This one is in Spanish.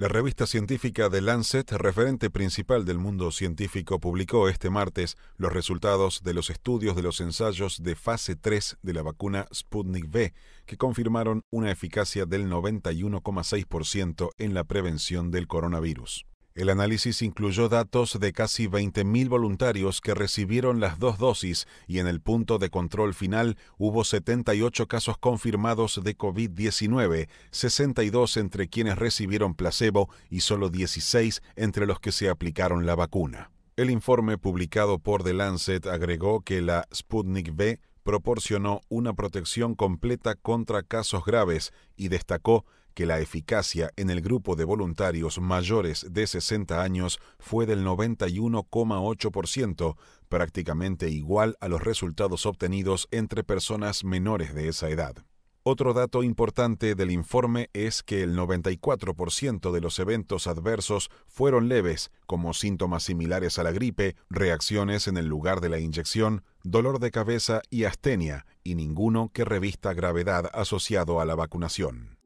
La revista científica The Lancet, referente principal del mundo científico, publicó este martes los resultados de los estudios de los ensayos de fase 3 de la vacuna Sputnik V, que confirmaron una eficacia del 91,6% en la prevención del coronavirus. El análisis incluyó datos de casi 20.000 voluntarios que recibieron las dos dosis y en el punto de control final hubo 78 casos confirmados de COVID-19, 62 entre quienes recibieron placebo y solo 16 entre los que se aplicaron la vacuna. El informe publicado por The Lancet agregó que la Sputnik V proporcionó una protección completa contra casos graves y destacó que la eficacia en el grupo de voluntarios mayores de 60 años fue del 91,8%, prácticamente igual a los resultados obtenidos entre personas menores de esa edad. Otro dato importante del informe es que el 94% de los eventos adversos fueron leves, como síntomas similares a la gripe, reacciones en el lugar de la inyección, dolor de cabeza y astenia, y ninguno que revista gravedad asociado a la vacunación.